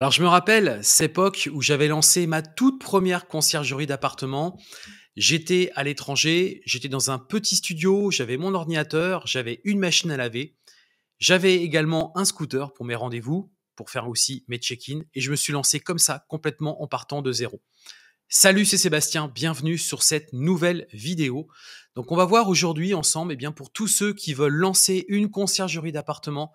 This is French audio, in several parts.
Alors je me rappelle cette époque où j'avais lancé ma toute première conciergerie d'appartement. J'étais à l'étranger, j'étais dans un petit studio, j'avais mon ordinateur, j'avais une machine à laver, j'avais également un scooter pour mes rendez-vous, pour faire aussi mes check-in, et je me suis lancé comme ça, complètement en partant de zéro. Salut, c'est Sébastien, bienvenue sur cette nouvelle vidéo. Donc on va voir aujourd'hui ensemble, et eh bien pour tous ceux qui veulent lancer une conciergerie d'appartement,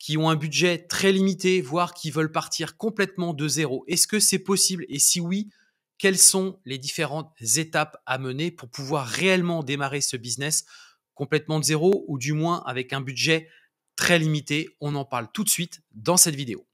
qui ont un budget très limité, voire qui veulent partir complètement de zéro. Est-ce que c'est possible Et si oui, quelles sont les différentes étapes à mener pour pouvoir réellement démarrer ce business complètement de zéro ou du moins avec un budget très limité On en parle tout de suite dans cette vidéo.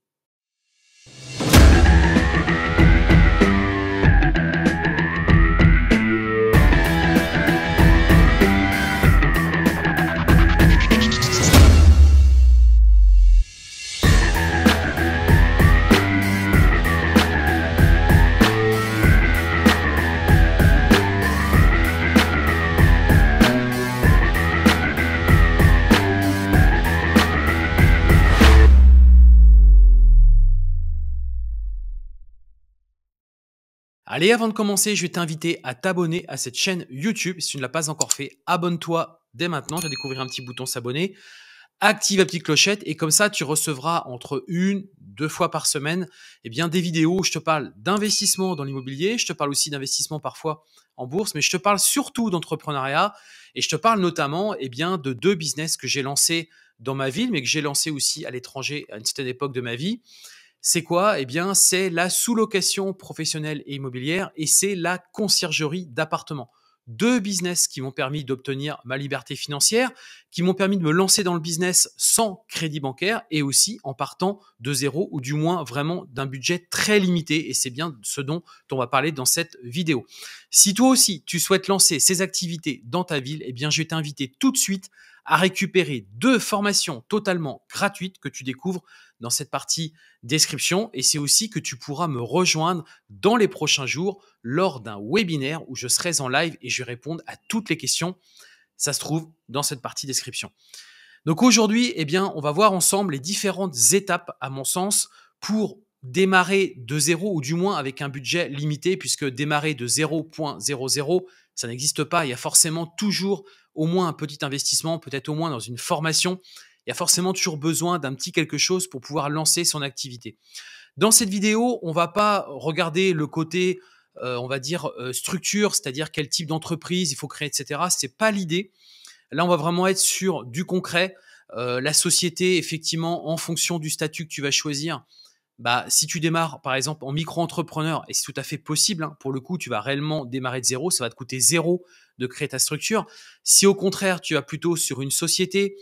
Allez, avant de commencer, je vais t'inviter à t'abonner à cette chaîne YouTube. Si tu ne l'as pas encore fait, abonne-toi dès maintenant. Tu vas découvrir un petit bouton s'abonner. Active la petite clochette et comme ça, tu recevras entre une, deux fois par semaine eh bien, des vidéos où je te parle d'investissement dans l'immobilier. Je te parle aussi d'investissement parfois en bourse, mais je te parle surtout d'entrepreneuriat et je te parle notamment eh bien, de deux business que j'ai lancés dans ma ville, mais que j'ai lancés aussi à l'étranger à une certaine époque de ma vie. C'est quoi Eh bien, c'est la sous-location professionnelle et immobilière et c'est la conciergerie d'appartements. Deux business qui m'ont permis d'obtenir ma liberté financière, qui m'ont permis de me lancer dans le business sans crédit bancaire et aussi en partant de zéro ou du moins vraiment d'un budget très limité. Et c'est bien ce dont on va parler dans cette vidéo. Si toi aussi tu souhaites lancer ces activités dans ta ville, eh bien, je vais t'inviter tout de suite à récupérer deux formations totalement gratuites que tu découvres dans cette partie description. Et c'est aussi que tu pourras me rejoindre dans les prochains jours lors d'un webinaire où je serai en live et je réponds à toutes les questions. Ça se trouve dans cette partie description. Donc aujourd'hui, eh bien, on va voir ensemble les différentes étapes, à mon sens, pour démarrer de zéro ou du moins avec un budget limité, puisque démarrer de 0.00, ça n'existe pas. Il y a forcément toujours au moins un petit investissement, peut-être au moins dans une formation, il y a forcément toujours besoin d'un petit quelque chose pour pouvoir lancer son activité. Dans cette vidéo, on va pas regarder le côté, euh, on va dire, euh, structure, c'est-à-dire quel type d'entreprise il faut créer, etc. Ce n'est pas l'idée. Là, on va vraiment être sur du concret. Euh, la société, effectivement, en fonction du statut que tu vas choisir, bah, si tu démarres, par exemple, en micro-entrepreneur, et c'est tout à fait possible, hein, pour le coup, tu vas réellement démarrer de zéro, ça va te coûter zéro de créer ta structure. Si au contraire, tu vas plutôt sur une société,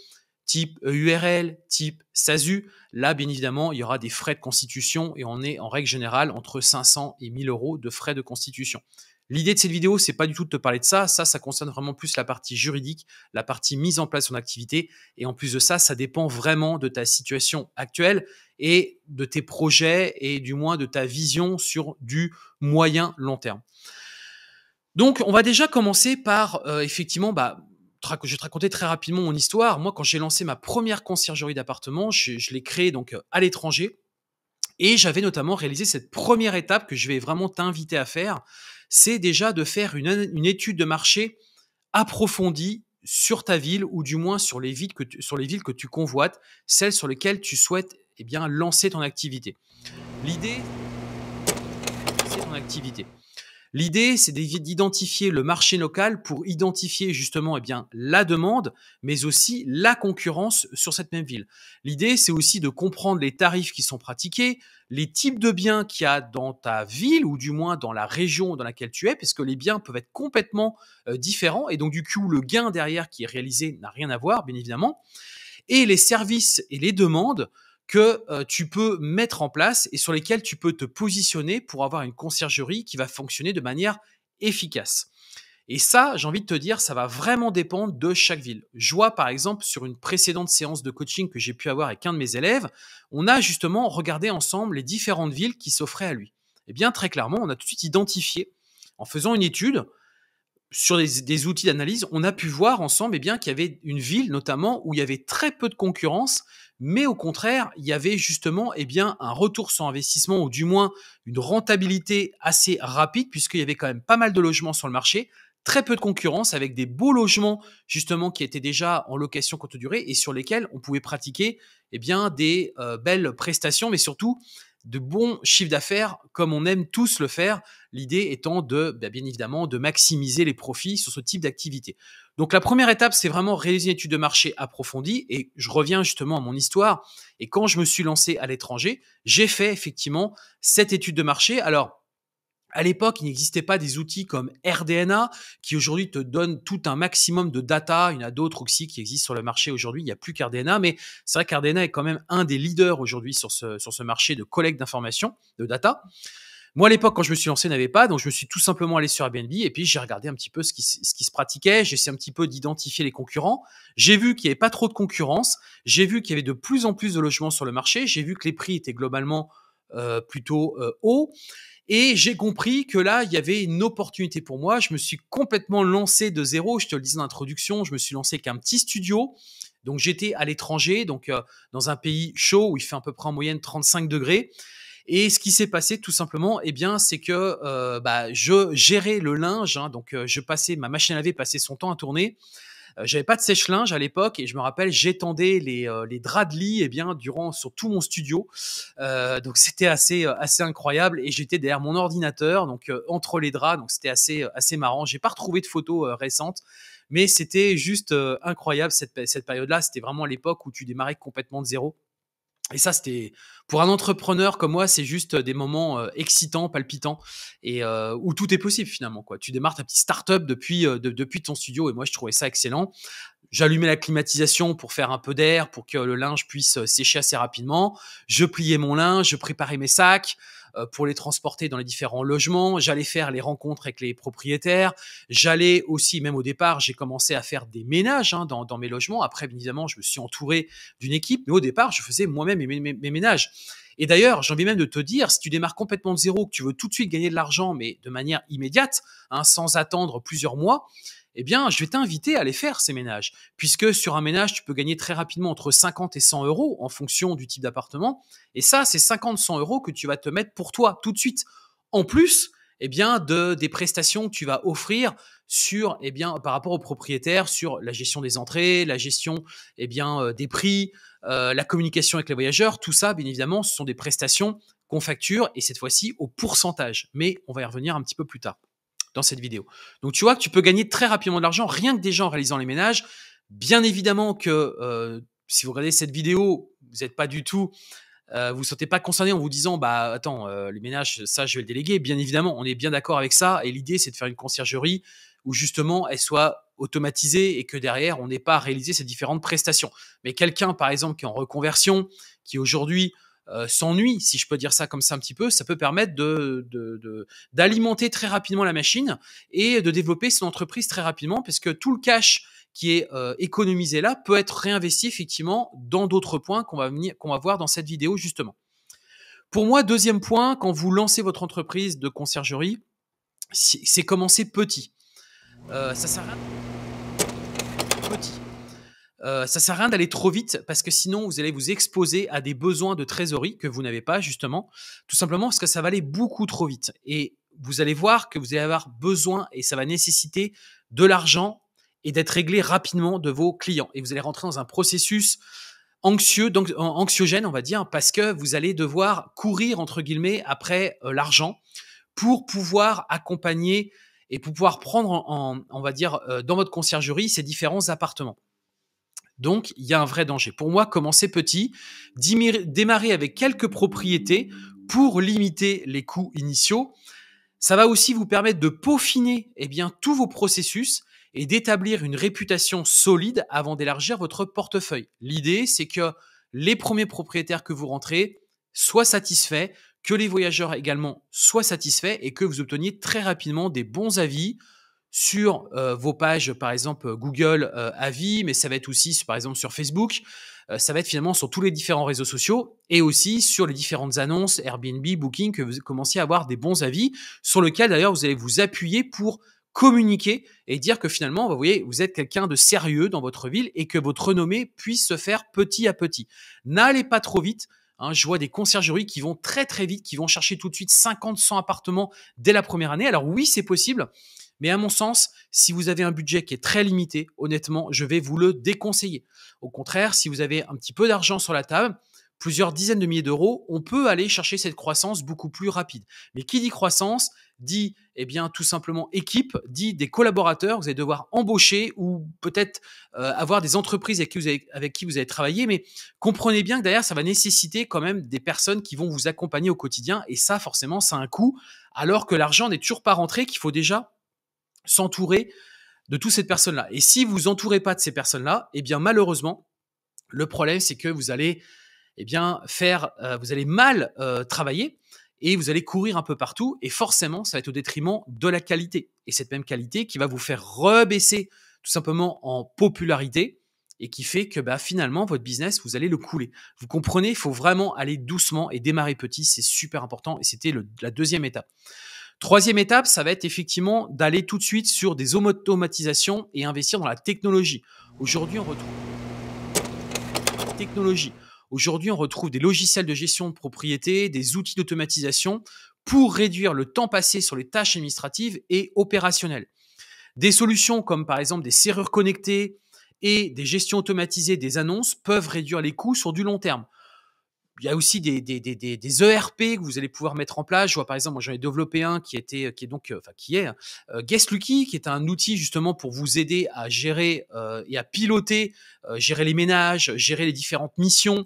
type e URL, type SASU. Là, bien évidemment, il y aura des frais de constitution et on est en règle générale entre 500 et 1000 euros de frais de constitution. L'idée de cette vidéo, c'est pas du tout de te parler de ça. Ça, ça concerne vraiment plus la partie juridique, la partie mise en place de son activité. Et en plus de ça, ça dépend vraiment de ta situation actuelle et de tes projets et du moins de ta vision sur du moyen long terme. Donc, on va déjà commencer par euh, effectivement, bah, je vais te raconter très rapidement mon histoire. Moi, quand j'ai lancé ma première conciergerie d'appartement, je, l'ai créée donc euh, à l'étranger. Et j'avais notamment réalisé cette première étape que je vais vraiment t'inviter à faire, c'est déjà de faire une, étude de marché approfondie sur ta ville ou du moins sur les villes que tu, sur les villes que tu convoites, celles sur lesquelles tu souhaites eh bien, lancer ton activité. L'idée, c'est ton activité. L'idée, c'est d'identifier le marché local pour identifier justement eh bien, la demande, mais aussi la concurrence sur cette même ville. L'idée, c'est aussi de comprendre les tarifs qui sont pratiqués, les types de biens qu'il y a dans ta ville, ou du moins dans la région dans laquelle tu es, parce que les biens peuvent être complètement euh, différents, et donc du coup, le gain derrière qui est réalisé n'a rien à voir, bien évidemment. Et les services et les demandes, que euh, tu peux mettre en place et sur lesquels tu peux te positionner pour avoir une conciergerie qui va fonctionner de manière efficace. Et ça, j'ai envie de te dire, ça va vraiment dépendre de chaque ville. Je vois par exemple sur une précédente séance de coaching que j'ai pu avoir avec un de mes élèves, on a justement regardé ensemble les différentes villes qui s'offraient à lui. Et eh bien très clairement, on a tout de suite identifié, en faisant une étude sur des, outils d'analyse, on a pu voir ensemble et eh qu'il y avait une ville notamment où il y avait très peu de concurrence mais au contraire, il y avait justement et eh bien, un retour sur investissement, ou du moins une rentabilité assez rapide, puisqu'il y avait quand même pas mal de logements sur le marché, très peu de concurrence, avec des beaux logements justement qui étaient déjà en location courte durée et sur lesquels on pouvait pratiquer eh bien, des euh, belles prestations, mais surtout de bons chiffres d'affaires comme on aime tous le faire, l'idée étant de bah, bien évidemment de maximiser les profits sur ce type d'activité. Donc la première étape, c'est vraiment réaliser une étude de marché approfondie. Et je reviens justement à mon histoire. Et quand je me suis lancé à l'étranger, j'ai fait effectivement cette étude de marché. Alors, à l'époque, il n'existait pas des outils comme RDNA qui aujourd'hui te donne tout un maximum de data. Il y en a d'autres aussi qui existent sur le marché aujourd'hui. Il n'y a plus qu'RDNA, mais c'est vrai qu'RDNA est quand même un des leaders aujourd'hui sur ce, sur ce marché de collecte d'informations, de data. Moi, à l'époque, quand je me suis lancé, n'avait pas, donc je me suis tout simplement allé sur Airbnb et puis j'ai regardé un petit peu ce qui, ce qui se pratiquait, j'ai essayé un petit peu d'identifier les concurrents. J'ai vu qu'il n'y avait pas trop de concurrence, j'ai vu qu'il y avait de plus en plus de logements sur le marché, j'ai vu que les prix étaient globalement euh, plutôt euh, hauts. Et j'ai compris que là, il y avait une opportunité pour moi. Je me suis complètement lancé de zéro. Je te le disais en introduction, je me suis lancé avec un petit studio. Donc j'étais à l'étranger, donc euh, dans un pays chaud où il fait à peu près en moyenne 35 degrés. Et ce qui s'est passé tout simplement, eh bien, c'est que euh, bah, je gérais le linge, hein, donc euh, je passais ma machine à laver passait son temps à tourner. Euh, j'avais pas de sèche-linge à l'époque et je me rappelle, j'étendais les, draps de lit eh bien durant sur tout mon studio, donc c'était assez assez incroyable et j'étais derrière mon ordinateur donc entre les draps donc c'était assez assez marrant. J'ai pas retrouvé de photos récentes, mais c'était juste incroyable cette cette période-là. C'était vraiment l'époque où tu démarrais complètement de zéro. Et ça, c'était pour un entrepreneur comme moi, c'est juste des moments excitants, palpitants, et où tout est possible finalement. Quoi. Tu démarres ta petite start depuis, depuis ton studio, et moi, je trouvais ça excellent. J'allumais la climatisation pour faire un peu d'air, pour que le linge puisse euh, sécher assez rapidement. Je pliais mon linge, je préparais mes sacs euh, pour les transporter dans les différents logements. J'allais faire les rencontres avec les propriétaires. J'allais aussi, même au départ, j'ai commencé à faire des ménages hein, dans, mes logements. Après, évidemment, je me suis entouré d'une équipe, mais au départ, je faisais moi-même mes, ménages. Et d'ailleurs, j'ai envie même de te dire, si tu démarres complètement de zéro, que tu veux tout de suite gagner de l'argent, mais de manière immédiate, hein, sans attendre plusieurs mois, eh bien, je vais t'inviter à aller faire, ces ménages. Puisque sur un ménage, tu peux gagner très rapidement entre 50 et 100 euros en fonction du type d'appartement. Et ça, c'est 50-100 euros que tu vas te mettre pour toi tout de suite. En plus, eh bien, de, des prestations que tu vas offrir sur, eh bien, par rapport au propriétaire sur la gestion des entrées, la gestion, eh bien, euh, des prix, euh, la communication avec les voyageurs. Tout ça, bien évidemment, ce sont des prestations qu'on facture et cette fois-ci au pourcentage. Mais on va y revenir un petit peu plus tard dans cette vidéo. Donc tu vois que tu peux gagner très rapidement de l'argent rien que des gens réalisant les ménages. Bien évidemment que euh, si vous regardez cette vidéo, vous n'êtes pas du tout, euh, vous ne sentez pas concerné en vous disant bah attends euh, les ménages ça je vais le déléguer. Bien évidemment, on est bien d'accord avec ça et l'idée c'est de faire une conciergerie où justement elle soit automatisée et que derrière on n'ait pas à réaliser ces différentes prestations. Mais quelqu'un par exemple qui est en reconversion, qui aujourd'hui euh, s'ennuie, si je peux dire ça comme ça un petit peu, ça peut permettre d'alimenter très rapidement la machine et de développer son entreprise très rapidement parce que tout le cash qui est euh, économisé là peut être réinvesti effectivement dans d'autres points qu'on va, qu'on va voir dans cette vidéo justement. Pour moi, deuxième point, quand vous lancez votre entreprise de conciergerie, c'est commencer petit. Euh, ça sert à... Petit. Ça euh, ça sert à rien d'aller trop vite parce que sinon vous allez vous exposer à des besoins de trésorerie que vous n'avez pas justement, tout simplement parce que ça va aller beaucoup trop vite. Et vous allez voir que vous allez avoir besoin et ça va nécessiter de l'argent et d'être réglé rapidement de vos clients. Et vous allez rentrer dans un processus anxieux, donc anxiogène, on va dire, parce que vous allez devoir courir entre guillemets après euh, l'argent pour pouvoir accompagner et pour pouvoir prendre on va dire, euh, dans votre conciergerie ces différents appartements. Donc, il y a un vrai danger. Pour moi, commencer petit, démarrer avec quelques propriétés pour limiter les coûts initiaux. Ça va aussi vous permettre de peaufiner eh bien, tous vos processus et d'établir une réputation solide avant d'élargir votre portefeuille. L'idée, c'est que les premiers propriétaires que vous rentrez soient satisfaits, que les voyageurs également soient satisfaits et que vous obteniez très rapidement des bons avis, sur euh, vos pages, par exemple euh, Google euh, Avis, mais ça va être aussi, par exemple, sur Facebook. ça va être finalement sur tous les différents réseaux sociaux et aussi sur les différentes annonces Airbnb, Booking, que vous commenciez à avoir des bons avis, sur lequel d'ailleurs vous allez vous appuyer pour communiquer et dire que finalement, bah, vous voyez, vous êtes quelqu'un de sérieux dans votre ville et que votre renommée puisse se faire petit à petit. N'allez pas trop vite. Hein, je vois des conciergeries qui vont très très vite, qui vont chercher tout de suite 50, 100 appartements dès la première année. Alors oui, c'est possible, mais à mon sens, si vous avez un budget qui est très limité, honnêtement, je vais vous le déconseiller. Au contraire, si vous avez un petit peu d'argent sur la table, plusieurs dizaines de milliers d'euros, on peut aller chercher cette croissance beaucoup plus rapide. Mais qui dit croissance dit eh bien tout simplement équipe, dit des collaborateurs, vous allez devoir embaucher ou peut-être euh, avoir des entreprises avec qui, vous allez avec qui vous mais comprenez bien que derrière ça va nécessiter quand même des personnes qui vont vous accompagner au quotidien et ça forcément ça a un coût alors que l'argent n'est toujours pas rentré, qu'il faut déjà s'entourer de toutes ces personnes-là. Et si vous entourez pas de ces personnes-là, eh bien malheureusement, le problème c'est que vous allez eh bien faire, euh, vous allez mal euh, travailler et vous allez courir un peu partout et forcément ça va être au détriment de la qualité. Et cette même qualité qui va vous faire rebaisser tout simplement en popularité et qui fait que bah, finalement votre business vous allez le couler. Vous comprenez, il faut vraiment aller doucement et démarrer petit, c'est super important et c'était la deuxième étape. Troisième étape, ça va être effectivement d'aller tout de suite sur des automatisations et investir dans la technologie. Aujourd'hui, on retrouve technologie. Aujourd'hui, on retrouve des logiciels de gestion de propriété, des outils d'automatisation pour réduire le temps passé sur les tâches administratives et opérationnelles. Des solutions comme par exemple des serrures connectées et des gestions automatisées des annonces peuvent réduire les coûts sur du long terme il y a aussi des, des, ERP e que vous allez pouvoir mettre en place. Je vois par exemple, moi j'en ai développé un qui était, qui est donc, euh, enfin qui est euh, Guest Lucky, qui est un outil justement pour vous aider à gérer euh, et à piloter, gérer les ménages, gérer les différentes missions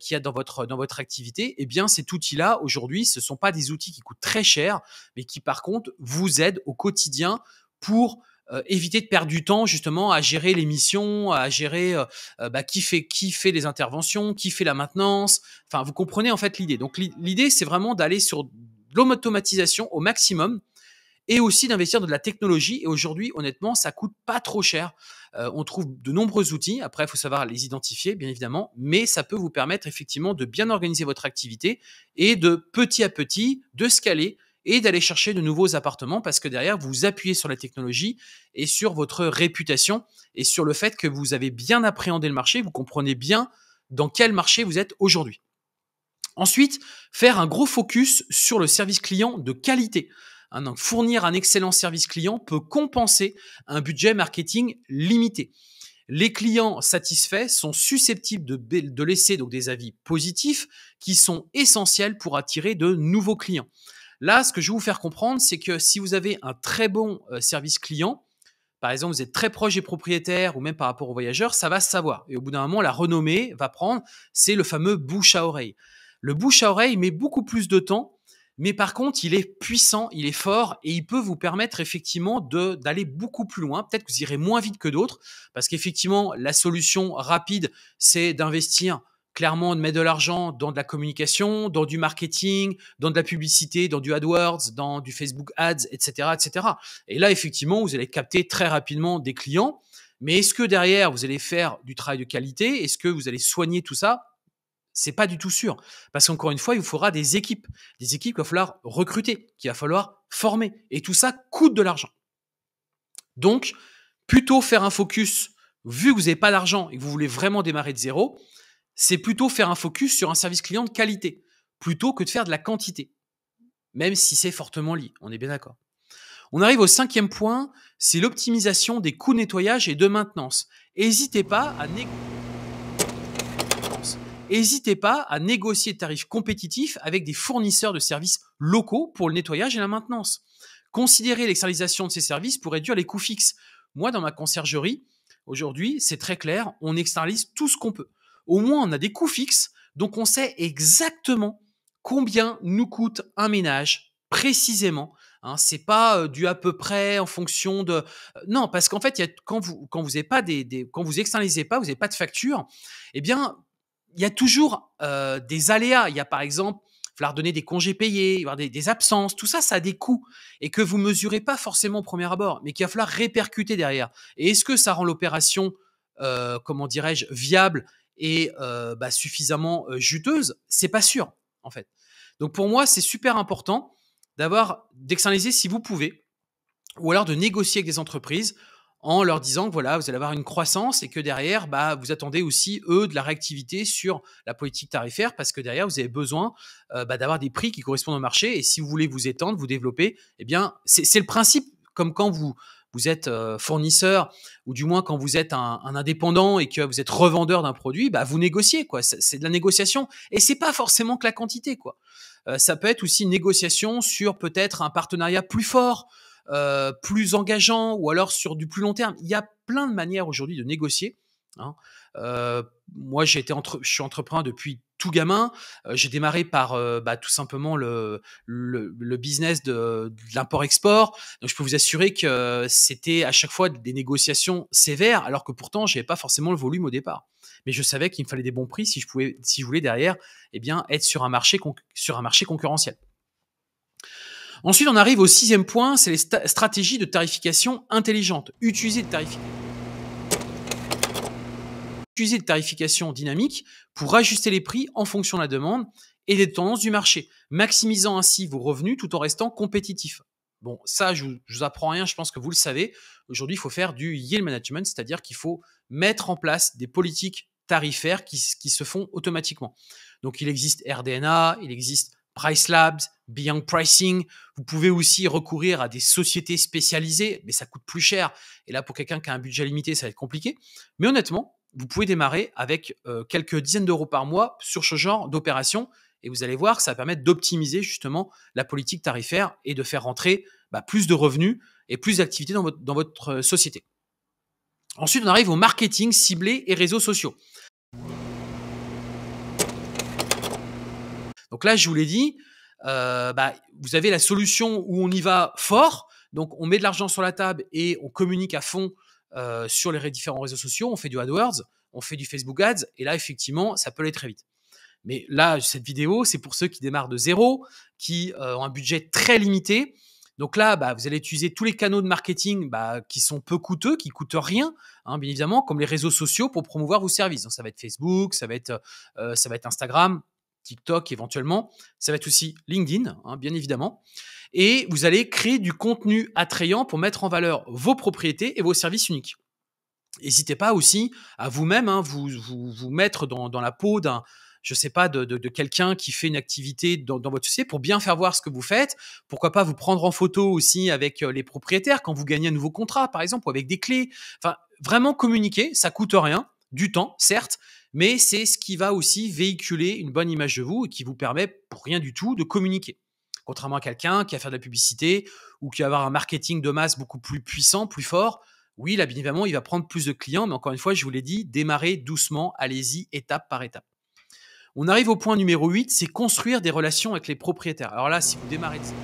qu'il y a dans votre dans votre activité. Eh bien, cet outil-là aujourd'hui, ce sont pas des outils qui coûtent très cher, mais qui par contre vous aident au quotidien pour euh, éviter de perdre du temps justement à gérer les missions, à gérer euh, euh, bah, qui fait qui fait les interventions, qui fait la maintenance. Enfin, vous comprenez en fait l'idée. Donc l'idée, c'est vraiment d'aller sur l'automatisation au maximum et aussi d'investir dans de la technologie. Et aujourd'hui, honnêtement, ça coûte pas trop cher. on trouve de nombreux outils. Après, il faut savoir les identifier, bien évidemment, mais ça peut vous permettre effectivement de bien organiser votre activité et de petit à petit de scaler et d'aller chercher de nouveaux appartements parce que derrière, vous appuyez sur la technologie et sur votre réputation et sur le fait que vous avez bien appréhendé le marché, vous comprenez bien dans quel marché vous êtes aujourd'hui. Ensuite, faire un gros focus sur le service client de qualité. Hein, fournir un excellent service client peut compenser un budget marketing limité. Les clients satisfaits sont susceptibles de, de laisser donc des avis positifs qui sont essentiels pour attirer de nouveaux clients. Là, ce que je vais vous faire comprendre, c'est que si vous avez un très bon euh, service client, par exemple, vous êtes très proche des propriétaires ou même par rapport aux voyageurs, ça va se savoir. Et au bout d'un moment, la renommée va prendre, c'est le fameux bouche à oreille. Le bouche à oreille met beaucoup plus de temps, mais par contre, il est puissant, il est fort et il peut vous permettre effectivement d'aller beaucoup plus loin. Peut-être que vous irez moins vite que d'autres, parce qu'effectivement, la solution rapide, c'est d'investir clairement, on met de l'argent dans de la communication, dans du marketing, dans de la publicité, dans du AdWords, dans du Facebook Ads, etc., etc. Et là, effectivement, vous allez capter très rapidement des clients. Mais est-ce que derrière, vous allez faire du travail de qualité Est-ce que vous allez soigner tout ça c'est pas du tout sûr. Parce qu'encore une fois, il vous faudra des équipes. Des équipes qu'il va falloir recruter, qu'il va falloir former. Et tout ça coûte de l'argent. Donc, plutôt faire un focus, vu que vous n'avez pas d'argent et que vous voulez vraiment démarrer de zéro, c'est plutôt faire un focus sur un service client de qualité, plutôt que de faire de la quantité, même si c'est fortement lié, on est bien d'accord. On arrive au cinquième point, c'est l'optimisation des coûts de nettoyage et de maintenance. N'hésitez pas à pas à négocier de tarifs compétitifs avec des fournisseurs de services locaux pour le nettoyage et la maintenance. Considérer l'externalisation de ces services pour réduire les coûts fixes. Moi, dans ma conciergerie, aujourd'hui, c'est très clair, on externalise tout ce qu'on peut au moins on a des coûts fixes, donc on sait exactement combien nous coûte un ménage précisément. Hein, c'est pas euh, du à peu près en fonction de. Euh, non, parce qu'en fait, quand vous quand vous pas des, quand vous externalisez pas, vous n'avez pas de facture. Eh bien, il y a toujours euh, des aléas. Il y a par exemple falloir donner des congés payés, avoir des, absences, tout ça, ça a des coûts et que vous mesurez pas forcément au premier abord, mais qu'il va falloir répercuter derrière. Et est-ce que ça rend l'opération, comment dirais-je, viable et euh, bah, suffisamment euh, juteuse, c'est pas sûr en fait. Donc pour moi, c'est super important d'avoir d'externaliser si vous pouvez, ou alors de négocier avec des entreprises en leur disant que voilà, vous allez avoir une croissance et que derrière, bah, vous attendez aussi, eux, de la réactivité sur la politique tarifaire parce que derrière, vous avez besoin euh, bah, d'avoir des prix qui correspondent au marché. Et si vous voulez vous étendre, vous développer, eh bien, c'est le principe comme quand vous, vous êtes euh, fournisseur ou du moins quand vous êtes un, indépendant et que vous êtes revendeur d'un produit, bah vous négociez quoi. C'est de la négociation et c'est pas forcément que la quantité quoi. Euh, ça peut être aussi négociation sur peut-être un partenariat plus fort, euh, plus engageant ou alors sur du plus long terme. Il y a plein de manières aujourd'hui de négocier Hein. Euh, moi, j'ai été entre, je suis entrepreneur depuis tout gamin. Euh, j'ai démarré par euh, bah, tout simplement le, le, business de, l'import-export. Donc, je peux vous assurer que c'était à chaque fois des négociations sévères, alors que pourtant, j'avais pas forcément le volume au départ. Mais je savais qu'il me fallait des bons prix si je pouvais, si je voulais derrière, eh bien, être sur un marché, sur un marché concurrentiel. Ensuite, on arrive au sixième point, c'est les stratégies de tarification intelligente. Utiliser le tarification utiliser de tarification dynamique pour ajuster les prix en fonction de la demande et des tendances du marché, maximisant ainsi vos revenus tout en restant compétitif. Bon, ça, je vous, apprends rien, je pense que vous le savez. Aujourd'hui, il faut faire du yield management, c'est-à-dire qu'il faut mettre en place des politiques tarifaires qui, qui, se font automatiquement. Donc, il existe RDNA, il existe Price Labs, Beyond Pricing. Vous pouvez aussi recourir à des sociétés spécialisées, mais ça coûte plus cher. Et là, pour quelqu'un qui a un budget limité, ça va être compliqué. Mais honnêtement, vous pouvez démarrer avec euh, quelques dizaines d'euros par mois sur ce genre d'opération. Et vous allez voir, que ça va permettre d'optimiser justement la politique tarifaire et de faire rentrer bah, plus de revenus et plus d'activités dans votre, euh, société. Ensuite, on arrive au marketing ciblé et réseaux sociaux. Donc là, je vous l'ai dit, euh, bah, vous avez la solution où on y va fort. Donc on met de l'argent sur la table et on communique à fond euh, sur les différents réseaux sociaux, on fait du AdWords, on fait du Facebook Ads, et là, effectivement, ça peut aller très vite. Mais là, cette vidéo, c'est pour ceux qui démarrent de zéro, qui euh, ont un budget très limité. Donc là, bah, vous allez utiliser tous les canaux de marketing bah, qui sont peu coûteux, qui coûtent rien, hein, bien évidemment, comme les réseaux sociaux pour promouvoir vos services. Donc ça va être Facebook, ça va être, euh, ça va être Instagram, TikTok éventuellement. Ça va être aussi LinkedIn, hein, bien évidemment. Et vous allez créer du contenu attrayant pour mettre en valeur vos propriétés et vos services uniques. N'hésitez pas aussi à vous-même hein, vous, vous, mettre dans, la peau d'un, je sais pas, de, quelqu'un qui fait une activité dans, dans, votre société pour bien faire voir ce que vous faites. Pourquoi pas vous prendre en photo aussi avec euh, les propriétaires quand vous gagnez un nouveau contrat, par exemple, ou avec des clés. Enfin, vraiment communiquer, ça coûte rien, du temps, certes, mais c'est ce qui va aussi véhiculer une bonne image de vous et qui vous permet pour rien du tout de communiquer. Contrairement à quelqu'un qui va faire de la publicité ou qui va avoir un marketing de masse beaucoup plus puissant, plus fort, oui, là, bien évidemment, il va prendre plus de clients, mais encore une fois, je vous l'ai dit, démarrez doucement, allez-y étape par étape. On arrive au point numéro 8, c'est construire des relations avec les propriétaires. Alors là, si vous démarrez de zéro,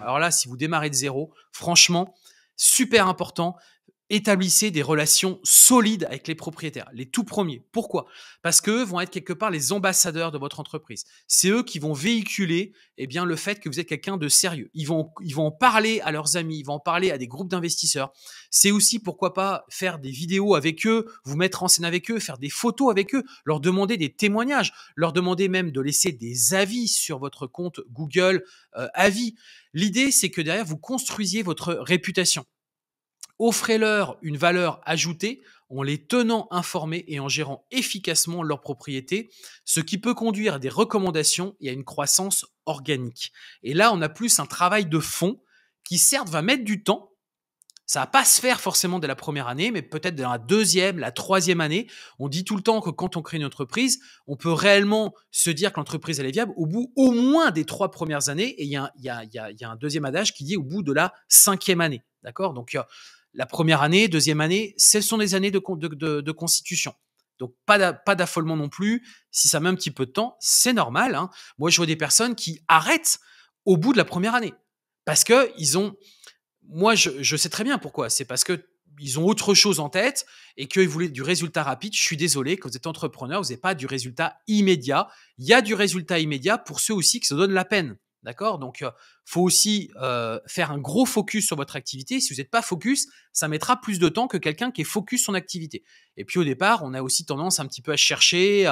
Alors là, si vous démarrez de zéro, franchement, super important, établissez des relations solides avec les propriétaires, les tout premiers. Pourquoi Parce qu'eux vont être quelque part les ambassadeurs de votre entreprise. C'est eux qui vont véhiculer eh bien, le fait que vous êtes quelqu'un de sérieux. Ils vont, ils vont parler à leurs amis, ils vont parler à des groupes d'investisseurs. C'est aussi, pourquoi pas, faire des vidéos avec eux, vous mettre en scène avec eux, faire des photos avec eux, leur demander des témoignages, leur demander même de laisser des avis sur votre compte Google euh, Avis. L'idée, c'est que derrière, vous construisiez votre réputation. Offrez-leur une valeur ajoutée en les tenant informés et en gérant efficacement leurs propriétés, ce qui peut conduire à des recommandations et à une croissance organique. Et là, on a plus un travail de fond qui certes va mettre du temps, ça va pas se faire forcément dès la première année, mais peut-être dans la deuxième, la troisième année. On dit tout le temps que quand on crée une entreprise, on peut réellement se dire que l'entreprise elle est viable au bout au moins des trois premières années. Et il y, y a, un deuxième adage qui dit au bout de la cinquième année. D'accord Donc euh, la première année, deuxième année, ce sont des années de, constitution. Donc pas d'affolement non plus. Si ça met un petit peu de temps, c'est normal. Hein. Moi, je vois des personnes qui arrêtent au bout de la première année parce que ils ont. Moi, je, sais très bien pourquoi. C'est parce que ils ont autre chose en tête et qu'ils voulaient du résultat rapide. Je suis désolé, quand vous êtes entrepreneur, vous n'avez pas du résultat immédiat. Il y a du résultat immédiat pour ceux aussi qui se donnent la peine. D'accord Donc, il faut aussi faire un gros focus sur votre activité. Si vous n'êtes pas focus, ça mettra plus de temps que quelqu'un qui est focus son activité. Et puis, au départ, on a aussi tendance un petit peu à chercher,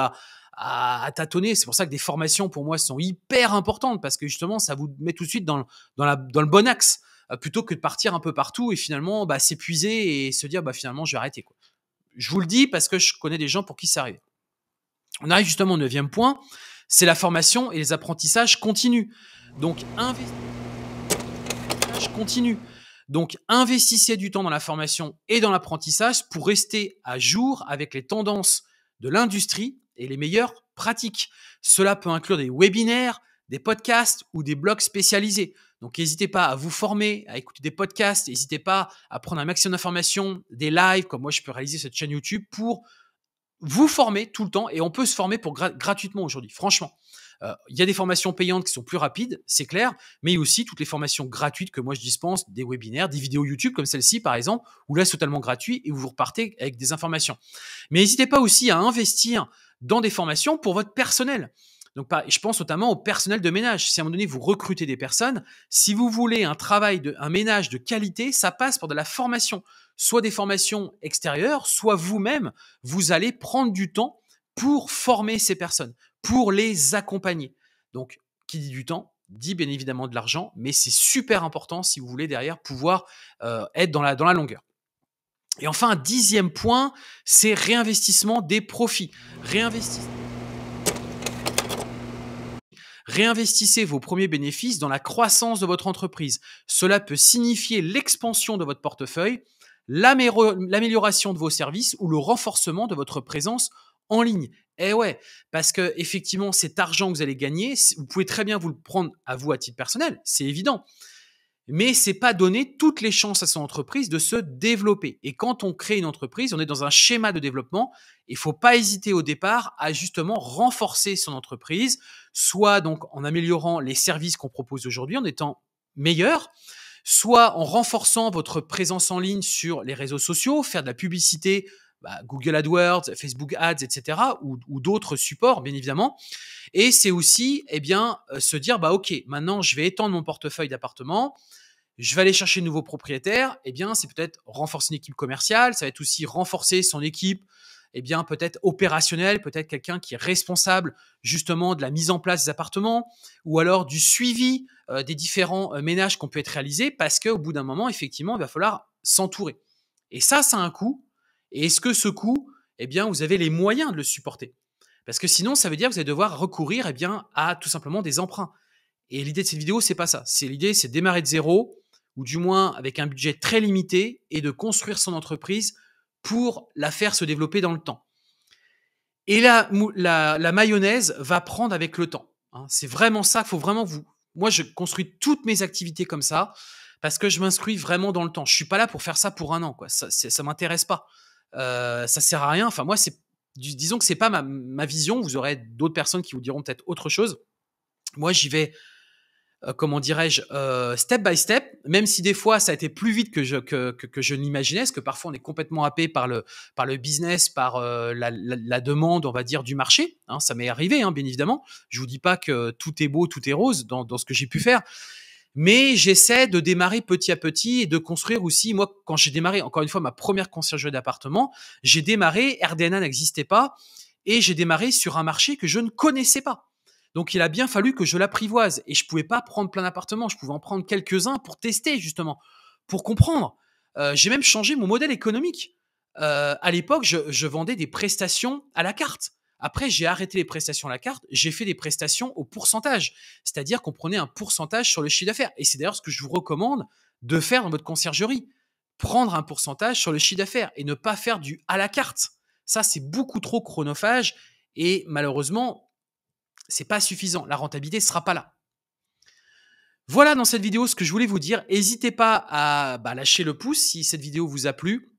à, tâtonner. C'est pour ça que des formations, pour moi, sont hyper importantes parce que justement, ça vous met tout de suite dans le, dans la, dans le bon axe plutôt que de partir un peu partout et finalement bah, s'épuiser et se dire bah, finalement, je vais arrêter. Quoi. Je vous le dis parce que je connais des gens pour qui ça arrive. On arrive justement au neuvième point c'est la formation et les apprentissages continus. Donc, continue. Donc, investissez du temps dans la formation et dans l'apprentissage pour rester à jour avec les tendances de l'industrie et les meilleures pratiques. Cela peut inclure des webinaires, des podcasts ou des blogs spécialisés. Donc, n'hésitez pas à vous former, à écouter des podcasts, n'hésitez pas à prendre un maximum d'informations, des lives, comme moi je peux réaliser cette chaîne YouTube pour vous formez tout le temps et on peut se former pour gratuitement aujourd'hui, franchement. Euh, il y a des formations payantes qui sont plus rapides, c'est clair, mais aussi toutes les formations gratuites que moi je dispense, des webinaires, des vidéos YouTube comme celle-ci par exemple, où là c'est totalement gratuit et vous repartez avec des informations. Mais n'hésitez pas aussi à investir dans des formations pour votre personnel. Donc, je pense notamment au personnel de ménage. Si à un moment donné, vous recrutez des personnes, si vous voulez un travail, de, un ménage de qualité, ça passe par de la formation. Soit des formations extérieures, soit vous-même, vous allez prendre du temps pour former ces personnes, pour les accompagner. Donc, qui dit du temps dit bien évidemment de l'argent, mais c'est super important si vous voulez derrière pouvoir euh, être dans la, dans la longueur. Et enfin, dixième point, c'est réinvestissement des profits. Réinvestissement. Réinvestissez vos premiers bénéfices dans la croissance de votre entreprise. Cela peut signifier l'expansion de votre portefeuille, l'amélioration de vos services ou le renforcement de votre présence en ligne. Eh ouais, parce que effectivement, cet argent que vous allez gagner, vous pouvez très bien vous le prendre à vous à titre personnel, c'est évident mais c'est pas donner toutes les chances à son entreprise de se développer. Et quand on crée une entreprise, on est dans un schéma de développement. Il faut pas hésiter au départ à justement renforcer son entreprise, soit donc en améliorant les services qu'on propose aujourd'hui, en étant meilleur, soit en renforçant votre présence en ligne sur les réseaux sociaux, faire de la publicité bah, Google AdWords, Facebook Ads, etc., ou, d'autres supports, bien évidemment. Et c'est aussi, eh bien, euh, se dire, bah, OK, maintenant, je vais étendre mon portefeuille d'appartements je vais aller chercher de nouveaux propriétaires, eh bien, c'est peut-être renforcer une équipe commerciale, ça va être aussi renforcer son équipe, eh bien, peut-être opérationnelle, peut-être quelqu'un qui est responsable justement de la mise en place des appartements ou alors du suivi euh, des différents euh, ménages qu'on peut être réalisés parce qu'au bout d'un moment, effectivement, il va falloir s'entourer. Et ça, ça a un coût. Et est-ce que ce coût, eh bien, vous avez les moyens de le supporter Parce que sinon, ça veut dire que vous allez devoir recourir eh bien, à tout simplement des emprunts. Et l'idée de cette vidéo, c'est pas ça. C'est l'idée, c'est démarrer de zéro, ou du moins avec un budget très limité, et de construire son entreprise pour la faire se développer dans le temps. Et la, mayonnaise va prendre avec le temps. Hein. C'est vraiment ça. faut vraiment vous. Moi, je construis toutes mes activités comme ça parce que je m'inscris vraiment dans le temps. Je suis pas là pour faire ça pour un an. Quoi. Ça, ça m'intéresse pas. Euh, ça sert à rien. Enfin, moi, disons que c'est pas ma, vision. Vous aurez d'autres personnes qui vous diront peut-être autre chose. Moi, j'y vais euh, comment dirais-je, euh, step by step, même si des fois ça a été plus vite que je, que, que, je n'imaginais, parce que parfois on est complètement happé par le, par le business, par la, demande, on va dire, du marché. Hein. ça m'est arrivé, hein, bien évidemment. Je vous dis pas que tout est beau, tout est rose dans ce que j'ai pu faire, mais j'essaie de démarrer petit à petit et de construire aussi. Moi, quand j'ai démarré, encore une fois, ma première conciergerie d'appartement, j'ai démarré, RDNA n'existait pas, et j'ai démarré sur un marché que je ne connaissais pas. Donc, il a bien fallu que je l'apprivoise. Et je pouvais pas prendre plein d'appartements, je pouvais en prendre quelques-uns pour tester, justement, pour comprendre. Euh, j'ai même changé mon modèle économique. Euh, à l'époque, je vendais des prestations à la carte. Après, j'ai arrêté les prestations à la carte, j'ai fait des prestations au pourcentage, c'est-à-dire qu'on prenait un pourcentage sur le chiffre d'affaires. Et c'est d'ailleurs ce que je vous recommande de faire dans votre conciergerie, prendre un pourcentage sur le chiffre d'affaires et ne pas faire du à la carte. Ça, c'est beaucoup trop chronophage et malheureusement, ce n'est pas suffisant. La rentabilité ne sera pas là. Voilà dans cette vidéo ce que je voulais vous dire. N'hésitez pas à bah, lâcher le pouce si cette vidéo vous a plu.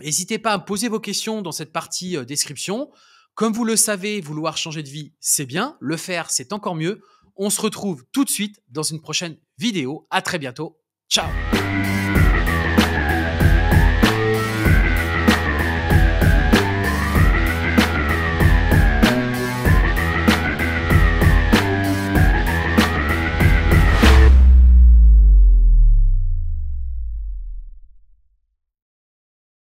N'hésitez pas à poser vos questions dans cette partie euh, description. Comme vous le savez, vouloir changer de vie, c'est bien. Le faire, c'est encore mieux. On se retrouve tout de suite dans une prochaine vidéo. À très bientôt. Ciao